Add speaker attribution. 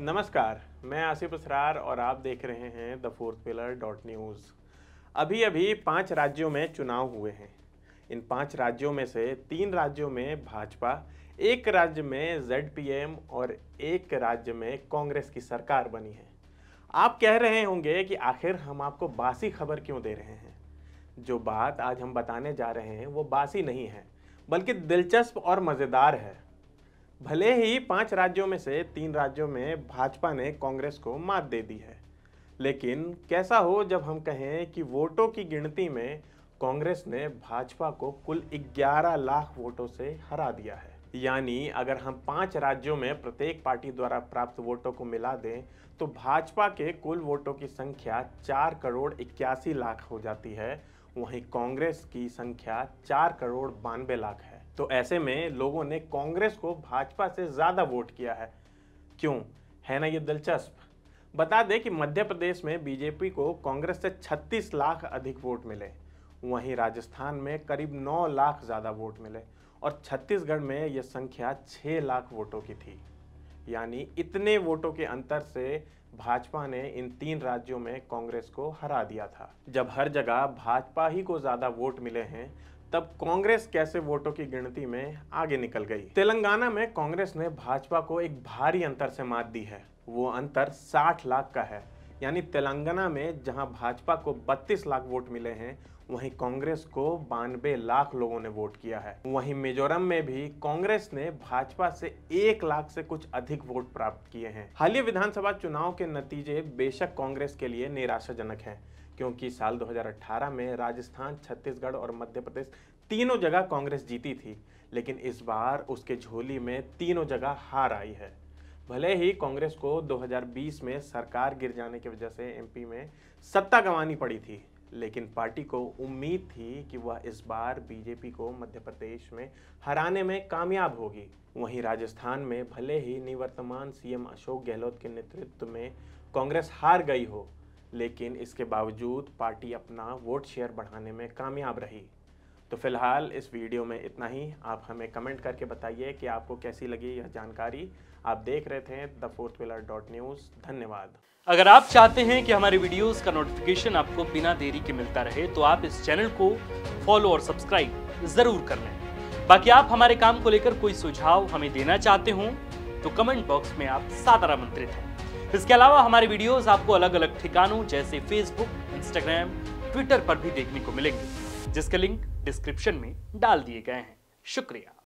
Speaker 1: नमस्कार मैं आसिफ असरार और आप देख रहे हैं the fourth pillar dot news अभी अभी पांच राज्यों में चुनाव हुए हैं इन पांच राज्यों में से तीन राज्यों में भाजपा एक राज्य में जेड और एक राज्य में कांग्रेस की सरकार बनी है आप कह रहे होंगे कि आखिर हम आपको बासी खबर क्यों दे रहे हैं जो बात आज हम बताने जा रहे हैं वो बासी नहीं है बल्कि दिलचस्प और मज़ेदार है भले ही पांच राज्यों में से तीन राज्यों में भाजपा ने कांग्रेस को मात दे दी है लेकिन कैसा हो जब हम कहें कि वोटों की गिनती में कांग्रेस ने भाजपा को कुल 11 लाख वोटों से हरा दिया है यानी अगर हम पांच राज्यों में प्रत्येक पार्टी द्वारा प्राप्त वोटों को मिला दें तो भाजपा के कुल वोटों की संख्या चार करोड़ इक्यासी लाख हो जाती है वहीं कांग्रेस की संख्या चार करोड़ बानवे लाख है तो ऐसे में लोगों ने कांग्रेस को भाजपा से ज़्यादा वोट किया है क्यों है ना ये दिलचस्प बता दें कि मध्य प्रदेश में बीजेपी को कांग्रेस से 36 लाख अधिक वोट मिले वहीं राजस्थान में करीब 9 लाख ज़्यादा वोट मिले और छत्तीसगढ़ में यह संख्या 6 लाख वोटों की थी यानी इतने वोटों के अंतर से भाजपा ने इन तीन राज्यों में कांग्रेस को हरा दिया था जब हर जगह भाजपा ही को ज़्यादा वोट मिले हैं तब कांग्रेस कैसे वोटों की गिनती में आगे निकल गई तेलंगाना में कांग्रेस ने भाजपा को एक भारी अंतर से मात दी है वो अंतर 60 लाख का है यानी तेलंगाना में जहां भाजपा को 32 लाख वोट मिले हैं वहीं कांग्रेस को बानवे लाख लोगों ने वोट किया है वहीं मिजोरम में भी कांग्रेस ने भाजपा से एक लाख से कुछ अधिक वोट प्राप्त किए हैं हाल ही विधानसभा चुनाव के नतीजे बेशक कांग्रेस के लिए निराशाजनक हैं क्योंकि साल 2018 में राजस्थान छत्तीसगढ़ और मध्य प्रदेश तीनों जगह कांग्रेस जीती थी लेकिन इस बार उसके झोली में तीनों जगह हार आई है भले ही कांग्रेस को 2020 में सरकार गिर जाने की वजह से एमपी में सत्ता गंवानी पड़ी थी लेकिन पार्टी को उम्मीद थी कि वह इस बार बीजेपी को मध्य प्रदेश में हराने में कामयाब होगी वहीं राजस्थान में भले ही निवर्तमान सीएम अशोक गहलोत के नेतृत्व में कांग्रेस हार गई हो लेकिन इसके बावजूद पार्टी अपना वोट शेयर बढ़ाने में कामयाब रही तो फिलहाल इस वीडियो में इतना ही आप हमें कमेंट करके बताइए कि आपको कैसी लगी यह जानकारी आप देख रहे थे the fourth pillar
Speaker 2: dot news धन्यवाद अगर आप चाहते हैं कि हमारे वीडियोस का नोटिफिकेशन आपको बिना देरी के मिलता रहे तो आप इस चैनल को फॉलो और सब्सक्राइब ज़रूर कर लें बाकी आप हमारे काम को लेकर कोई सुझाव हमें देना चाहते हो तो कमेंट बॉक्स में आप सादर आमंत्रित हैं इसके अलावा हमारे वीडियोस आपको अलग अलग ठिकानों जैसे फेसबुक इंस्टाग्राम ट्विटर पर भी देखने को मिलेंगे जिसके लिंक डिस्क्रिप्शन में डाल दिए गए हैं शुक्रिया